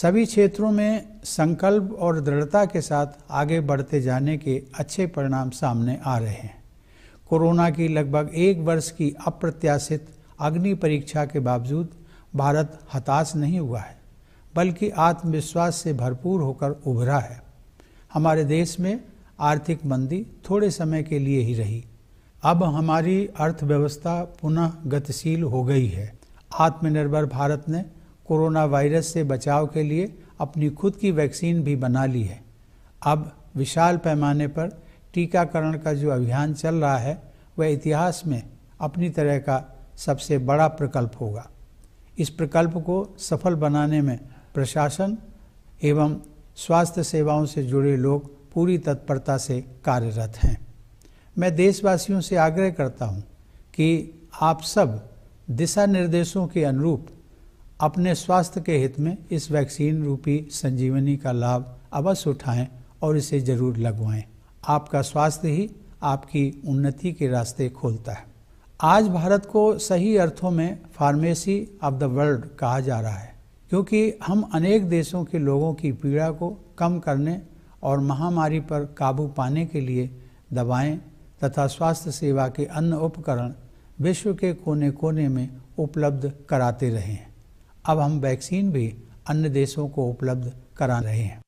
सभी क्षेत्रों में संकल्प और दृढ़ता के साथ आगे बढ़ते जाने के अच्छे परिणाम सामने आ रहे हैं कोरोना की लगभग एक वर्ष की अप्रत्याशित अग्नि परीक्षा के बावजूद भारत हताश नहीं हुआ है बल्कि आत्मविश्वास से भरपूर होकर उभरा है हमारे देश में आर्थिक मंदी थोड़े समय के लिए ही रही अब हमारी अर्थव्यवस्था पुनः गतिशील हो गई है आत्मनिर्भर भारत ने कोरोना वायरस से बचाव के लिए अपनी खुद की वैक्सीन भी बना ली है अब विशाल पैमाने पर टीकाकरण का जो अभियान चल रहा है वह इतिहास में अपनी तरह का सबसे बड़ा प्रकल्प होगा इस प्रकल्प को सफल बनाने में प्रशासन एवं स्वास्थ्य सेवाओं से जुड़े लोग पूरी तत्परता से कार्यरत हैं मैं देशवासियों से आग्रह करता हूं कि आप सब दिशा निर्देशों के अनुरूप अपने स्वास्थ्य के हित में इस वैक्सीन रूपी संजीवनी का लाभ अवश्य उठाएं और इसे जरूर लगवाएं आपका स्वास्थ्य ही आपकी उन्नति के रास्ते खोलता है आज भारत को सही अर्थों में फार्मेसी ऑफ द वर्ल्ड कहा जा रहा है क्योंकि हम अनेक देशों के लोगों की पीड़ा को कम करने और महामारी पर काबू पाने के लिए दवाएं तथा स्वास्थ्य सेवा के अन्य उपकरण विश्व के कोने कोने में उपलब्ध कराते रहे हैं अब हम वैक्सीन भी अन्य देशों को उपलब्ध करा रहे हैं